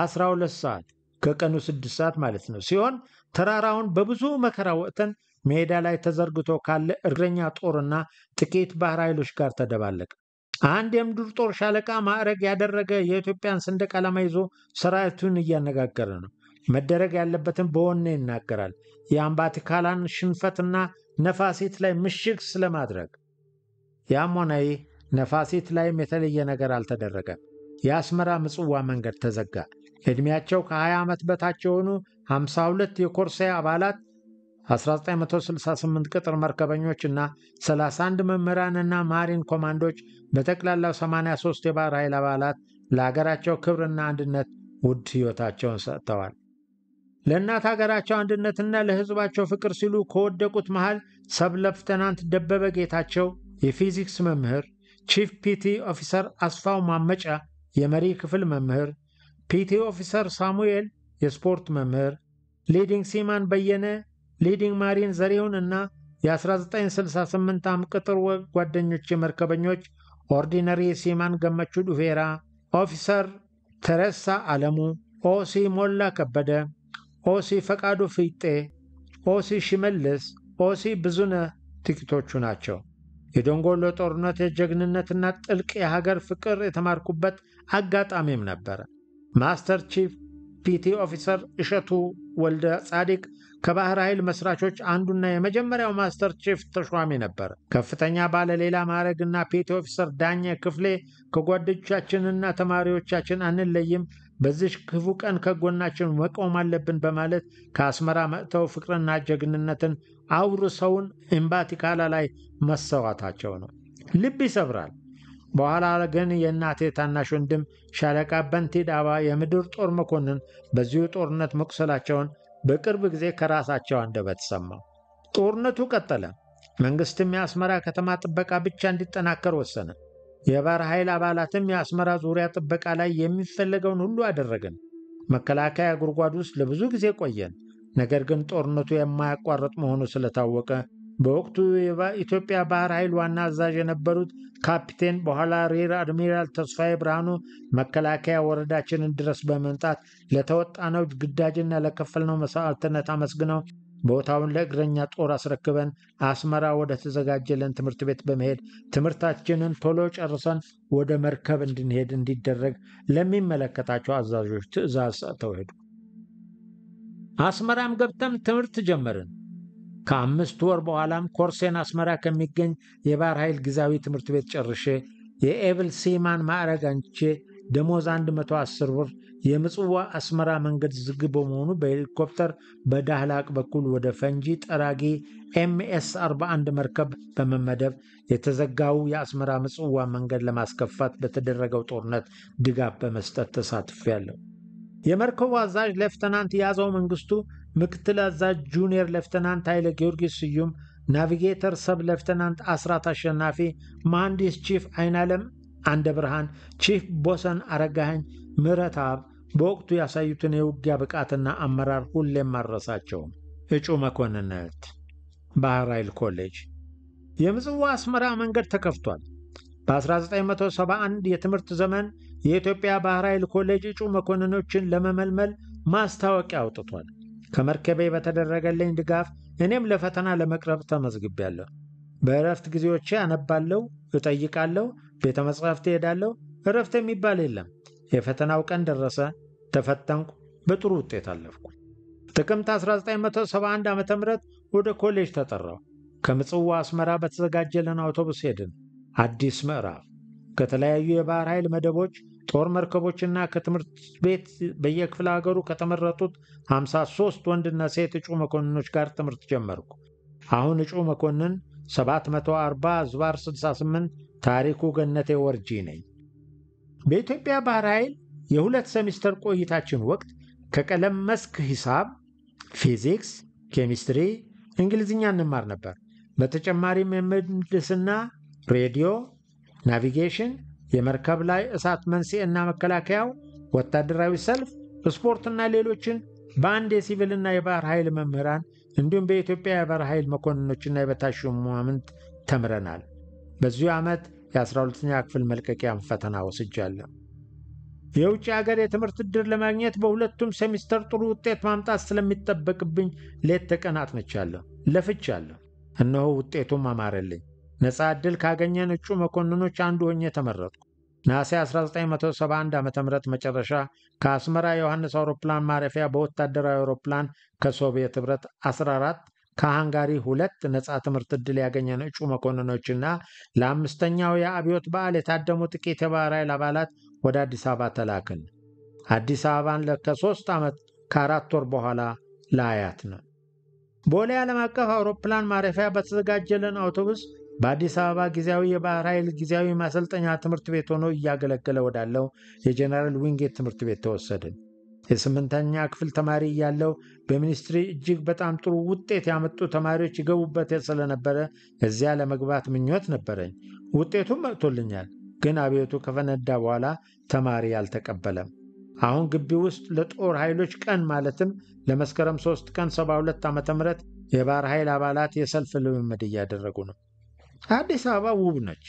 አስራ ሁለት ሰዓት ከቀኑ ስድስት ሰዓት ማለት ነው ሲሆን ተራራውን በብዙ መከራ ወጥተን ሜዳ ላይ ተዘርግቶ ካለ እግረኛ ጦርና ጥቂት ባህር ኃይሎች ጋር ተደባለቀ። አንድ የምድር ጦር ሻለቃ ማዕረግ ያደረገ የኢትዮጵያን ሰንደቅ ዓላማ ይዞ ሰራዊቱን እያነጋገረ ነው። መደረግ ያለበትን በወኔ ይናገራል። የአምባቲካላን ሽንፈትና ነፋሲት ላይ ምሽግ ስለማድረግ ያም ሆነ ይህ ነፋሲት ላይም የተለየ ነገር አልተደረገም። የአስመራ ምጽዋ መንገድ ተዘጋ። ዕድሜያቸው ከ20 ዓመት በታች የሆኑ 52 የኮርሳይ አባላት 1968 ቅጥር መርከበኞች እና 31 መምህራንና ማሪን ኮማንዶች በጠቅላላው 83 የባህር ኃይል አባላት ለአገራቸው ክብርና አንድነት ውድ ሕይወታቸውን ሰጥተዋል። ለእናት ሀገራቸው አንድነትና ለሕዝባቸው ፍቅር ሲሉ ከወደቁት መሃል ሰብለፍተናንት ደበበ ጌታቸው የፊዚክስ መምህር፣ ቺፍ ፒቲ ኦፊሰር አስፋው ማመጫ የመሪ ክፍል መምህር፣ ፒቲ ኦፊሰር ሳሙኤል የስፖርት መምህር፣ ሊዲንግ ሲማን በየነ፣ ሊዲንግ ማሪን ዘሬውን እና የ1968 ዓ.ም ቅጥር ጓደኞች የመርከበኞች ኦርዲነሪ ሲማን ገመቹ ዱፌራ፣ ኦፊሰር ተረሳ አለሙ፣ ኦሲ ሞላ ከበደ ኦሲ ፈቃዱ ፍጤ፣ ኦሲ ሽመልስ፣ ኦሲ ብዙነ ጥቂቶቹ ናቸው። የደንጎሎ ጦርነት የጀግንነትና ጥልቅ የሀገር ፍቅር የተማርኩበት አጋጣሚም ነበረ። ማስተር ቺፍ ፒቲ ኦፊሰር እሸቱ ወልደ ጻዲቅ ከባህር ኃይል መስራቾች አንዱና የመጀመሪያው ማስተር ቺፍ ተሿሚ ነበር። ከፍተኛ ባለ ሌላ ማዕረግና ፒቲ ኦፊሰር ዳኘ ክፍሌ ከጓዶቻችንና ተማሪዎቻችን አንለይም በዚህ ክፉ ቀን ከጎናችን መቆም አለብን በማለት ከአስመራ መጥተው ፍቅርና ጀግንነትን አውርሰውን ኤምባቲካላ ላይ መሰዋታቸው ነው። ልብ ይሰብራል። በኋላ ግን የእናቴ ታናሽ ወንድም ሻለቃ በንቲ ዳባ የምድር ጦር መኮንን በዚሁ ጦርነት መቁሰላቸውን በቅርብ ጊዜ ከራሳቸው አንደበት ሰማው። ጦርነቱ ቀጠለ። መንግስትም የአስመራ ከተማ ጥበቃ ብቻ እንዲጠናከር ወሰነ። የባህር ኃይል አባላትም የአስመራ ዙሪያ ጥበቃ ላይ የሚፈለገውን ሁሉ አደረግን። መከላከያ ጉድጓድ ውስጥ ለብዙ ጊዜ ቆየን። ነገር ግን ጦርነቱ የማያቋርጥ መሆኑ ስለታወቀ በወቅቱ የኢትዮጵያ ባህር ኃይል ዋና አዛዥ የነበሩት ካፒቴን በኋላ ሪር አድሚራል ተስፋዬ ብርሃኑ መከላከያ ወረዳችንን ድረስ በመምጣት ለተወጣነው ግዳጅና ለከፈልነው መስዋዕትነት አመስግነው ቦታውን ለእግረኛ ጦር አስረክበን አስመራ ወደ ተዘጋጀለን ትምህርት ቤት በመሄድ ትምህርታችንን ቶሎ ጨርሰን ወደ መርከብ እንድንሄድ እንዲደረግ ለሚመለከታቸው አዛዦች ትዕዛዝ ሰጥተው ሄዱ። አስመራም ገብተን ትምህርት ጀመርን። ከአምስት ወር በኋላም ኮርሴን አስመራ ከሚገኝ የባህር ኃይል ጊዜያዊ ትምህርት ቤት ጨርሼ የኤብል ሲማን ማዕረግ አንቼ ደሞዝ 110 ብር የምጽዋ አስመራ መንገድ ዝግ በመሆኑ በሄሊኮፕተር በዳህላቅ በኩል ወደ ፈንጂ ጠራጊ ኤምኤስ 41 መርከብ በመመደብ የተዘጋው የአስመራ ምጽዋ መንገድ ለማስከፋት በተደረገው ጦርነት ድጋፍ በመስጠት ያለው የመርከቡ አዛዥ ሌፍተናንት ያዘው መንግስቱ፣ ምክትል አዛዥ ጁኒየር ሌፍተናንት ኃይለ ጊዮርጊስ ስዩም፣ ናቪጌተር ሰብ ሌፍተናንት አስራት አሸናፊ፣ መሐንዲስ ቺፍ አይናለም አንደ ብርሃን፣ ቺፍ ቦሰን አረጋኸኝ፣ አብ በወቅቱ ያሳዩትን የውጊያ ብቃትና አመራር ሁሌም ማረሳቸውም። እጩ መኮንነት ባህር ኃይል ኮሌጅ የምጽዋ አስመራ መንገድ ተከፍቷል። በ1971 የትምህርት ዘመን የኢትዮጵያ ባህር ኃይል ኮሌጅ እጩ መኮንኖችን ለመመልመል ማስታወቂያ አውጥቷል። ከመርከቤ በተደረገልኝ ድጋፍ እኔም ለፈተና ለመቅረብ ተመዝግቤያለሁ። በእረፍት ጊዜዎቼ አነባለሁ፣ እጠይቃለሁ፣ ቤተ መጽሐፍት እሄዳለሁ። እረፍት የሚባል የለም። የፈተናው ቀን ደረሰ። ተፈተንኩ። በጥሩ ውጤት አለፍኩ። ጥቅምት 1971 ዓ ም ወደ ኮሌጅ ተጠራው። ከምጽዋ አስመራ በተዘጋጀልን አውቶቡስ ሄድን። አዲስ ምዕራፍ ከተለያዩ የባህር ኃይል መደቦች ጦር መርከቦችና ከትምህርት ቤት በየክፍለ ሀገሩ ከተመረጡት 53 ወንድና ሴት እጩ መኮንኖች ጋር ትምህርት ጀመርኩ። አሁን እጩ መኮንን 740 ዝባር 68 ታሪኩ ገነቴ ወርጂ ነኝ። በኢትዮጵያ ባህር ኃይል የሁለት ሰሚስተር ቆይታችን ወቅት ከቀለም መስክ ሂሳብ፣ ፊዚክስ፣ ኬሚስትሪ፣ እንግሊዝኛ እንማር ነበር። በተጨማሪም የምህንድስና፣ ሬዲዮ፣ ናቪጌሽን፣ የመርከብ ላይ እሳት መንስኤና መከላከያው፣ ወታደራዊ ሰልፍ፣ ስፖርትና ሌሎችን በአንድ የሲቪልና የባህር ኃይል መምህራን እንዲሁም በኢትዮጵያ የባህር ኃይል መኮንኖችና የበታች ሹማምንት ተምረናል። በዚሁ ዓመት የ12ኛ ክፍል መልቀቂያም ፈተና ወስጃለሁ። የውጭ ሀገር የትምህርት ዕድል ለማግኘት በሁለቱም ሴሚስተር ጥሩ ውጤት ማምጣት ስለሚጠበቅብኝ ሌት ተቀን አጥንቻለሁ፣ ለፍቻለሁ። እነሆ ውጤቱም አማረልኝ። ነፃ ዕድል ካገኘን እጩ መኮንኖች አንዱ ሆኜ ተመረጥኩ። ነሐሴ 1971 ዓ ም መጨረሻ ከአስመራ ዮሐንስ አውሮፕላን ማረፊያ በወታደራዊ አውሮፕላን ከሶቪየት ኅብረት 14 ከሃንጋሪ ሁለት ነፃ ትምህርት ዕድል ያገኘ እጩ መኮንኖችና ለአምስተኛው የአብዮት በዓል የታደሙ ጥቂት የባህር ኃይል አባላት ወደ አዲስ አበባ ተላክን። አዲስ አበባን ከሶስት ዓመት ከአራት ወር በኋላ ለአያት ነው። ቦሌ ዓለም አቀፍ አውሮፕላን ማረፊያ በተዘጋጀልን አውቶቡስ በአዲስ አበባ ጊዜያዊ የባህር ኃይል ጊዜያዊ ማሰልጠኛ ትምህርት ቤት ሆኖ እያገለገለ ወዳለው የጀነራል ዊንጌት ትምህርት ቤት ተወሰድን። የስምንተኛ ክፍል ተማሪ እያለሁ በሚኒስትሪ እጅግ በጣም ጥሩ ውጤት ያመጡ ተማሪዎች ይገቡበት ስለነበረ እዚያ ለመግባት ምኞት ነበረኝ። ውጤቱም መጥቶልኛል። ግን አብዮቱ ከፈነዳ በኋላ ተማሪ አልተቀበለም። አሁን ግቢ ውስጥ ለጦር ኃይሎች ቀን ማለትም ለመስከረም 3 ቀን 72 ዓ ም የባህር ኃይል አባላት የሰልፍ ልምምድ እያደረጉ ነው። አዲስ አበባ ውብ ነች።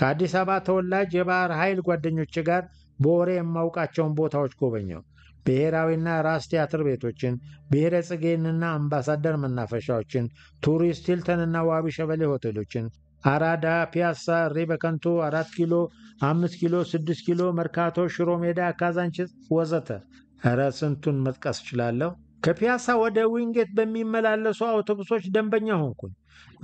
ከአዲስ አበባ ተወላጅ የባህር ኃይል ጓደኞች ጋር በወሬ የማውቃቸውን ቦታዎች ጎበኘው። ብሔራዊና ራስ ቲያትር ቤቶችን፣ ብሔረ ጽጌንና አምባሳደር መናፈሻዎችን፣ ቱሪስት ሂልተንና ዋቢ ሸበሌ ሆቴሎችን፣ አራዳ፣ ፒያሳ፣ እሬ በከንቱ፣ አራት ኪሎ፣ አምስት ኪሎ፣ ስድስት ኪሎ፣ መርካቶ፣ ሽሮ ሜዳ፣ ካዛንችስ ወዘተ። እረ ስንቱን መጥቀስ እችላለሁ። ከፒያሳ ወደ ዊንጌት በሚመላለሱ አውቶቡሶች ደንበኛ ሆንኩኝ።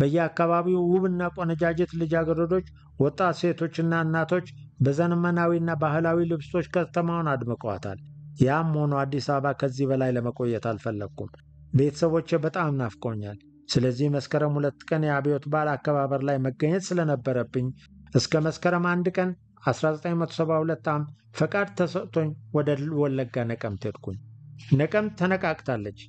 በየአካባቢው ውብና ቆነጃጀት ልጃገረዶች፣ ወጣት ሴቶችና እናቶች በዘመናዊና ባህላዊ ልብሶች ከተማውን አድምቀዋታል። ያም ሆኖ አዲስ አበባ ከዚህ በላይ ለመቆየት አልፈለግኩም። ቤተሰቦቼ በጣም ናፍቆኛል። ስለዚህ መስከረም ሁለት ቀን የአብዮት በዓል አከባበር ላይ መገኘት ስለነበረብኝ እስከ መስከረም አንድ ቀን 1972 ዓ.ም ፈቃድ ተሰጥቶኝ ወደ ወለጋ ነቀምት ሄድኩኝ። ነቀምት ተነቃቅታለች።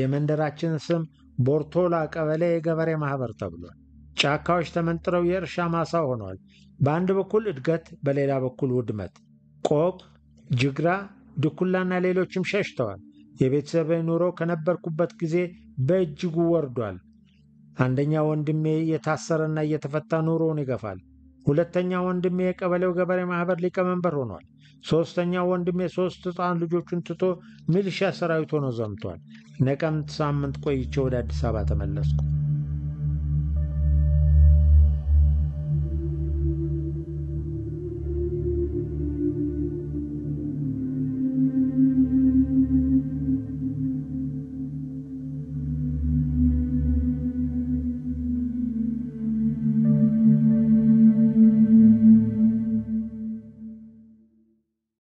የመንደራችን ስም ቦርቶላ ቀበሌ የገበሬ ማኅበር ተብሏል። ጫካዎች ተመንጥረው የእርሻ ማሳ ሆኗል። በአንድ በኩል እድገት፣ በሌላ በኩል ውድመት። ቆቅ ጅግራ ድኩላና ሌሎችም ሸሽተዋል። የቤተሰብ ኑሮ ከነበርኩበት ጊዜ በእጅጉ ወርዷል። አንደኛ ወንድሜ እየታሰረና እየተፈታ ኑሮውን ይገፋል። ሁለተኛ ወንድሜ የቀበሌው ገበሬ ማህበር ሊቀመንበር ሆኗል። ሶስተኛ ወንድሜ ሶስት ሕፃን ልጆቹን ትቶ ሚልሻ ሰራዊት ሆኖ ዘምቷል። ነቀምት ሳምንት ቆይቼ ወደ አዲስ አበባ ተመለስኩ።